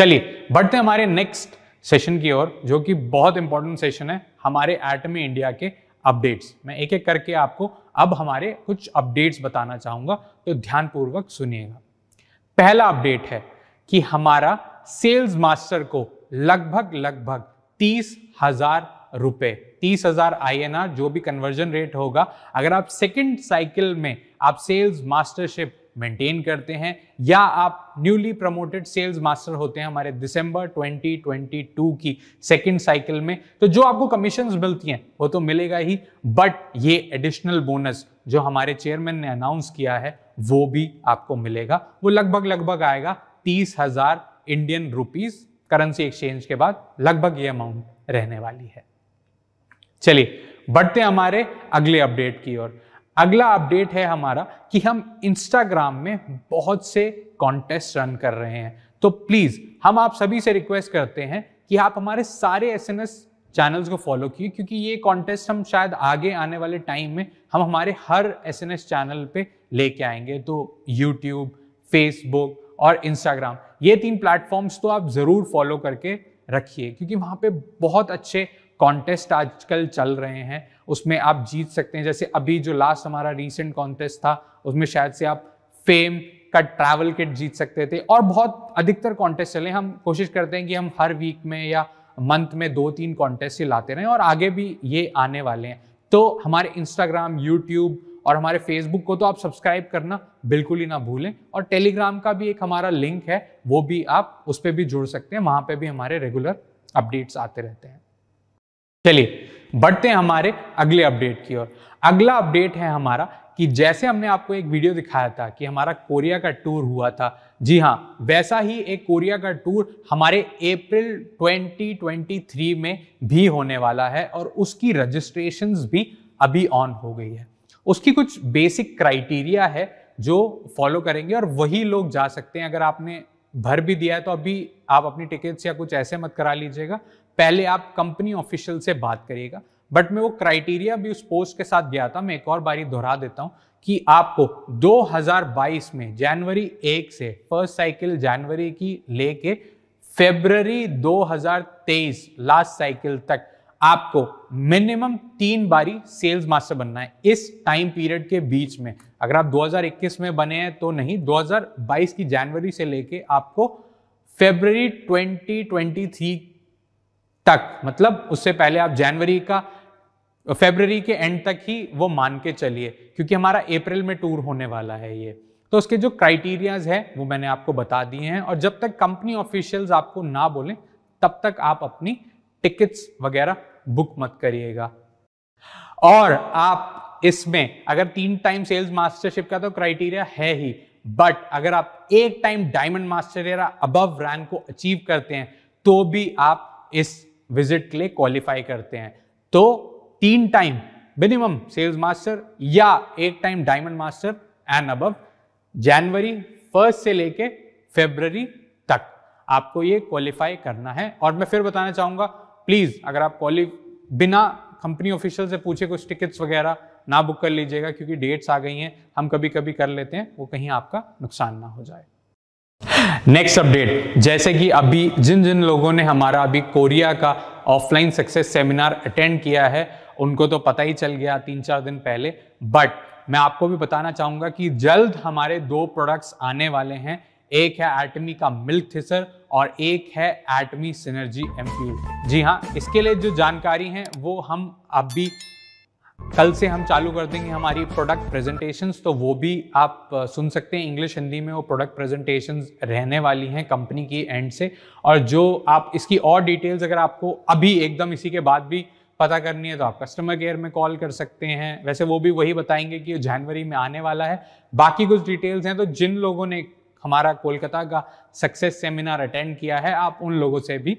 चलिए बढ़ते हैं हमारे नेक्स्ट सेशन की ओर जो कि बहुत इंपॉर्टेंट सेशन है हमारे एटमी इंडिया के अपडेट्स मैं एक एक करके आपको अब हमारे कुछ अपडेट्स बताना चाहूंगा तो ध्यानपूर्वक सुनिएगा पहला अपडेट है कि हमारा सेल्स मास्टर को लगभग लगभग तीस हजार रुपए तीस हजार आई जो भी कन्वर्जन रेट होगा अगर आप सेकंड साइकिल में आप सेल्स मास्टरशिप मेंटेन करते हैं या आप न्यूली प्रमोटेड सेल्स मास्टर होते हैं हमारे दिसंबर 2022 की सेकंड साइकिल में तो जो आपको कमीशन मिलती हैं वो तो मिलेगा ही बट ये एडिशनल बोनस जो हमारे चेयरमैन ने अनाउंस किया है वो भी आपको मिलेगा वो लगभग लगभग आएगा तीस हजार इंडियन रुपीज करेंसी एक्सचेंज के बाद लगभग ये अमाउंट रहने वाली है चलिए बढ़ते हमारे अगले अपडेट की ओर अगला अपडेट है हमारा कि हम इंस्टाग्राम में बहुत से कॉन्टेस्ट रन कर रहे हैं तो प्लीज़ हम आप सभी से रिक्वेस्ट करते हैं कि आप हमारे सारे एस एन एस चैनल्स को फॉलो किए क्योंकि ये कॉन्टेस्ट हम शायद आगे आने वाले टाइम में हम हमारे हर एस चैनल पे लेके आएंगे तो यूट्यूब फेसबुक और इंस्टाग्राम ये तीन प्लेटफॉर्म्स तो आप ज़रूर फॉलो करके रखिए क्योंकि वहाँ पे बहुत अच्छे कॉन्टेस्ट आजकल चल रहे हैं उसमें आप जीत सकते हैं जैसे अभी जो लास्ट हमारा रिसेंट कॉन्टेस्ट था उसमें शायद से आप फेम का ट्रैवल किट जीत सकते थे और बहुत अधिकतर कॉन्टेस्ट चले हम कोशिश करते हैं कि हम हर वीक में या मंथ में दो तीन कॉन्टेस्ट ही लाते रहें और आगे भी ये आने वाले हैं तो हमारे इंस्टाग्राम यूट्यूब और हमारे फेसबुक को तो आप सब्सक्राइब करना बिल्कुल ही ना भूलें और टेलीग्राम का भी एक हमारा लिंक है वो भी आप उस पर भी जुड़ सकते हैं वहाँ पर भी हमारे रेगुलर अपडेट्स आते रहते हैं चलिए बढ़ते हैं हमारे अगले अपडेट की ओर अगला अपडेट है हमारा कि जैसे हमने आपको एक वीडियो दिखाया था कि हमारा कोरिया का टूर हुआ था जी हाँ वैसा ही एक कोरिया का टूर हमारे अप्रैल 2023 में भी होने वाला है और उसकी रजिस्ट्रेशन भी अभी ऑन हो गई है उसकी कुछ बेसिक क्राइटेरिया है जो फॉलो करेंगे और वही लोग जा सकते हैं अगर आपने भर भी दिया है तो अभी आप अपनी टिकट्स या कुछ ऐसे मत करा लीजिएगा पहले आप कंपनी ऑफिशियल से बात करिएगा बट मैं वो क्राइटेरिया भी उस पोस्ट के साथ गया था मैं एक और बारी दोहरा देता हूँ कि आपको 2022 में जनवरी एक से फर्स्ट साइकिल जनवरी की लेके फेबररी 2023 लास्ट साइकिल तक आपको मिनिमम तीन बारी सेल्स मास्टर बनना है इस टाइम पीरियड के बीच में अगर आप 2021 में बने हैं तो नहीं 2022 की जनवरी से लेके आपको फेबररी 2023 तक मतलब उससे पहले आप जनवरी का फेबररी के एंड तक ही वो मान के चलिए क्योंकि हमारा अप्रैल में टूर होने वाला है ये तो उसके जो क्राइटेरियाज है वो मैंने आपको बता दिए हैं और जब तक कंपनी ऑफिशियल्स आपको ना बोलें तब तक आप अपनी टिकट्स वगैरह बुक मत करिएगा और आप इसमें अगर तीन टाइम सेल्स मास्टरशिप का तो क्राइटेरिया है ही बट अगर आप एक टाइम डायमंड मास्टर अब अबव रैंक को अचीव करते हैं तो भी आप इस विजिट के लिए क्वालिफाई करते हैं तो तीन टाइम मिनिमम सेल्स मास्टर या एक time diamond master and above जनवरी फर्स्ट से लेके फेबररी तक आपको ये क्वालिफाई करना है और मैं फिर बताना चाहूँगा प्लीज़ अगर आप क्वालि बिना कंपनी ऑफिशियल से पूछे कुछ टिकट्स वगैरह ना बुक कर लीजिएगा क्योंकि डेट्स आ गई हैं हम कभी कभी कर लेते हैं वो कहीं आपका नुकसान ना हो जाए नेक्स्ट अपडेट जैसे कि अभी जिन जिन लोगों ने हमारा अभी कोरिया का ऑफलाइन सक्सेस सेमिनार अटेंड किया है उनको तो पता ही चल गया तीन चार दिन पहले बट मैं आपको भी बताना चाहूंगा कि जल्द हमारे दो प्रोडक्ट्स आने वाले हैं एक है एटमी का मिल्क थिसर और एक है एटमी सिनर्जी एम्प्यूल जी हाँ इसके लिए जो जानकारी है वो हम अभी कल से हम चालू कर देंगे हमारी प्रोडक्ट प्रेजेंटेशंस तो वो भी आप सुन सकते हैं इंग्लिश हिंदी में वो प्रोडक्ट प्रेजेंटेशंस रहने वाली हैं कंपनी की एंड से और जो आप इसकी और डिटेल्स अगर आपको अभी एकदम इसी के बाद भी पता करनी है तो आप कस्टमर केयर में कॉल कर सकते हैं वैसे वो भी वही बताएंगे कि जनवरी में आने वाला है बाकी कुछ डिटेल्स हैं तो जिन लोगों ने हमारा कोलकाता का सक्सेस सेमिनार अटेंड किया है आप उन लोगों से भी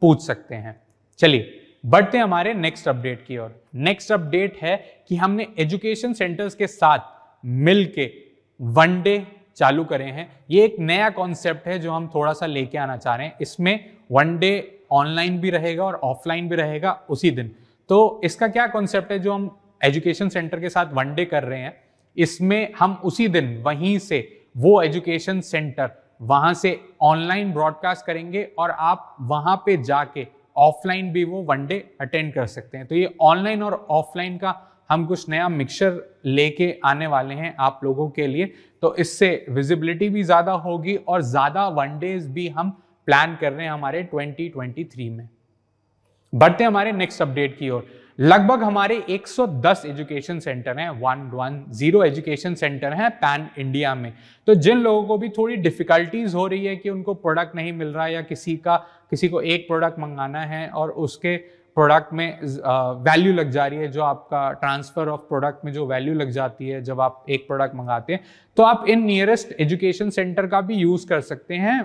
पूछ सकते हैं चलिए बढ़ते हैं हमारे नेक्स्ट अपडेट की ओर नेक्स्ट अपडेट है कि हमने एजुकेशन सेंटर्स के साथ मिल के वन डे चालू करे हैं ये एक नया कॉन्सेप्ट है जो हम थोड़ा सा लेके आना चाह रहे हैं इसमें वन डे ऑनलाइन भी रहेगा और ऑफलाइन भी रहेगा उसी दिन तो इसका क्या कॉन्सेप्ट है जो हम एजुकेशन सेंटर के साथ वन डे कर रहे हैं इसमें हम उसी दिन वहीं से वो एजुकेशन सेंटर वहां से ऑनलाइन ब्रॉडकास्ट करेंगे और आप वहां पे जाके ऑफलाइन भी वो वन डे अटेंड कर सकते हैं तो ये ऑनलाइन और ऑफलाइन का हम कुछ नया मिक्सचर लेके आने वाले हैं आप लोगों के लिए तो इससे विजिबिलिटी भी ज़्यादा होगी और ज़्यादा वन डेज भी हम प्लान कर रहे हैं हमारे 2023 में बढ़ते हैं हमारे नेक्स्ट अपडेट की ओर लगभग हमारे 110 एजुकेशन सेंटर हैं one one zero education centre हैं पैन इंडिया में तो जिन लोगों को भी थोड़ी डिफ़िकल्टीज हो रही है कि उनको प्रोडक्ट नहीं मिल रहा या किसी का किसी को एक प्रोडक्ट मंगाना है और उसके प्रोडक्ट में वैल्यू लग जा रही है जो आपका ट्रांसफ़र ऑफ प्रोडक्ट में जो वैल्यू लग जाती है जब आप एक प्रोडक्ट मंगाते हैं तो आप इन नियरेस्ट एजुकेशन सेंटर का भी यूज़ कर सकते हैं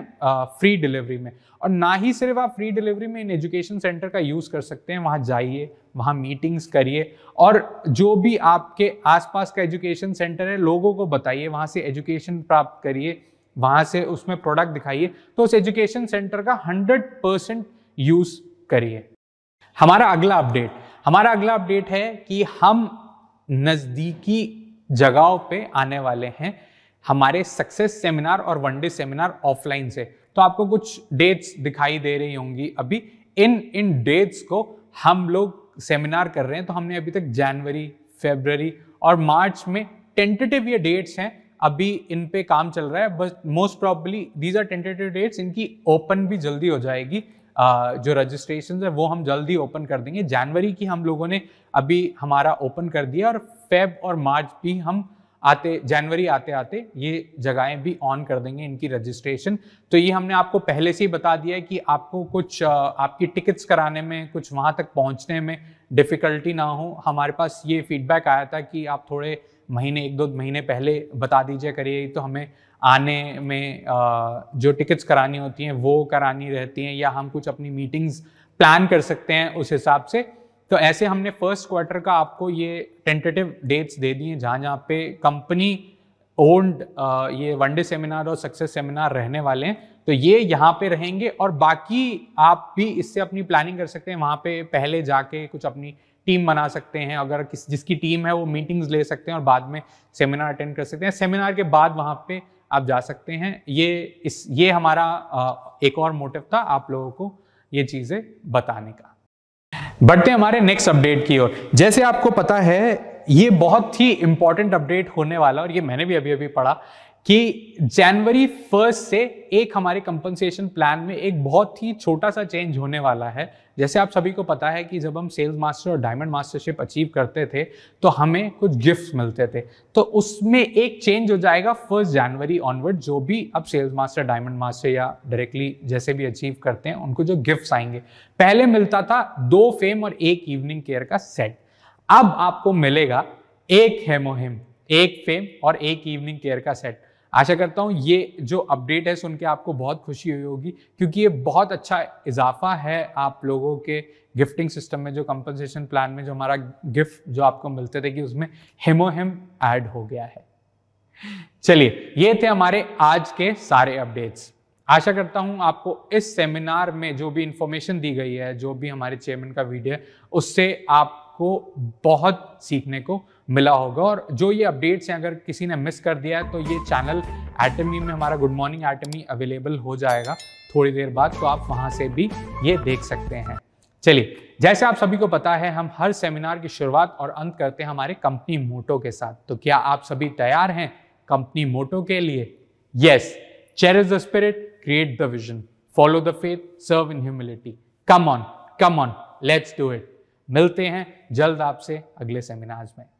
फ्री डिलीवरी में और ना ही सिर्फ आप फ्री डिलीवरी में इन एजुकेशन सेंटर का यूज़ कर सकते हैं वहाँ जाइए वहाँ मीटिंग्स करिए और जो भी आपके आसपास का एजुकेशन सेंटर है लोगों को बताइए वहाँ से एजुकेशन प्राप्त करिए वहाँ से उसमें प्रोडक्ट दिखाइए तो उस एजुकेशन सेंटर का हंड्रेड परसेंट यूज़ करिए हमारा अगला अपडेट हमारा अगला अपडेट है कि हम नज़दीकी जगहों पे आने वाले हैं हमारे सक्सेस सेमिनार और वनडे सेमिनार ऑफलाइन से तो आपको कुछ डेट्स दिखाई दे रही होंगी अभी इन इन डेट्स को हम लोग सेमिनार कर रहे हैं तो हमने अभी तक जनवरी फेबररी और मार्च में टेंटेटिव ये डेट्स हैं अभी इन पे काम चल रहा है बस most probably these are tentative dates इनकी ओपन भी जल्दी हो जाएगी जो रजिस्ट्रेशन है वो हम जल्दी ओपन कर देंगे जनवरी की हम लोगों ने अभी हमारा ओपन कर दिया और फेब और मार्च भी हम आते जनवरी आते आते ये जगहें भी ऑन कर देंगे इनकी रजिस्ट्रेशन तो ये हमने आपको पहले से ही बता दिया है कि आपको कुछ आपकी टिकट्स कराने में कुछ वहाँ तक पहुँचने में डिफ़िकल्टी ना हो हमारे पास ये फीडबैक आया था कि आप थोड़े महीने एक दो महीने पहले बता दीजिए करिए तो हमें आने में जो टिकट्स करानी होती हैं वो करानी रहती हैं या हम कुछ अपनी मीटिंग्स प्लान कर सकते हैं उस हिसाब से तो ऐसे हमने फर्स्ट क्वार्टर का आपको ये टेंटेटिव डेट्स दे दिए जहाँ जहाँ पे कंपनी ओन्ड ये वनडे सेमिनार और सक्सेस सेमिनार रहने वाले हैं तो ये यहाँ पे रहेंगे और बाकी आप भी इससे अपनी प्लानिंग कर सकते हैं वहाँ पे पहले जाके कुछ अपनी टीम बना सकते हैं अगर किस जिसकी टीम है वो मीटिंग्स ले सकते हैं और बाद में सेमिनार अटेंड कर सकते हैं सेमिनार के बाद वहाँ पे आप जा सकते हैं ये इस ये हमारा एक और मोटिव था आप लोगों को ये चीज़ें बताने का बढ़ते हमारे नेक्स्ट अपडेट की ओर जैसे आपको पता है ये बहुत ही इंपॉर्टेंट अपडेट होने वाला और ये मैंने भी अभी अभी पढ़ा कि जनवरी फर्स्ट से एक हमारे कंपनसेशन प्लान में एक बहुत ही छोटा सा चेंज होने वाला है जैसे आप सभी को पता है कि जब हम सेल्स मास्टर और डायमंड मास्टरशिप अचीव करते थे तो हमें कुछ गिफ्ट्स मिलते थे तो उसमें एक चेंज हो जाएगा फर्स्ट जनवरी ऑनवर्ड जो भी अब सेल्स मास्टर डायमंड मास्टर या डायरेक्टली जैसे भी अचीव करते हैं उनको जो गिफ्ट्स आएंगे पहले मिलता था दो फेम और एक इवनिंग केयर का सेट अब आपको मिलेगा एक है मुहिम एक फेम और एक इवनिंग केयर का सेट आशा करता हूँ ये जो अपडेट है सुन के आपको बहुत खुशी हुई होगी क्योंकि ये बहुत अच्छा इजाफा है आप लोगों के गिफ्टिंग सिस्टम में जो कंपनसेशन प्लान में जो हमारा गिफ्ट जो आपको मिलते थे कि उसमें हेमोहेम ऐड हो गया है चलिए ये थे हमारे आज के सारे अपडेट्स आशा करता हूं आपको इस सेमिनार में जो भी इंफॉर्मेशन दी गई है जो भी हमारे चेयरमैन का वीडियो है उससे आप आपको बहुत सीखने को मिला होगा और जो ये अपडेट्स हैं अगर किसी ने मिस कर दिया है तो ये चैनल एटमी में हमारा गुड मॉर्निंग एटमी अवेलेबल हो जाएगा थोड़ी देर बाद तो आप वहाँ से भी ये देख सकते हैं चलिए जैसे आप सभी को पता है हम हर सेमिनार की शुरुआत और अंत करते हैं हमारे कंपनी मोटो के साथ तो क्या आप सभी तैयार हैं कंपनी मोटो के लिए yes cherish the spirit create the vision follow the faith serve in humility come on come on let's do it मिलते हैं जल्द आपसे अगले सेमिनार्स में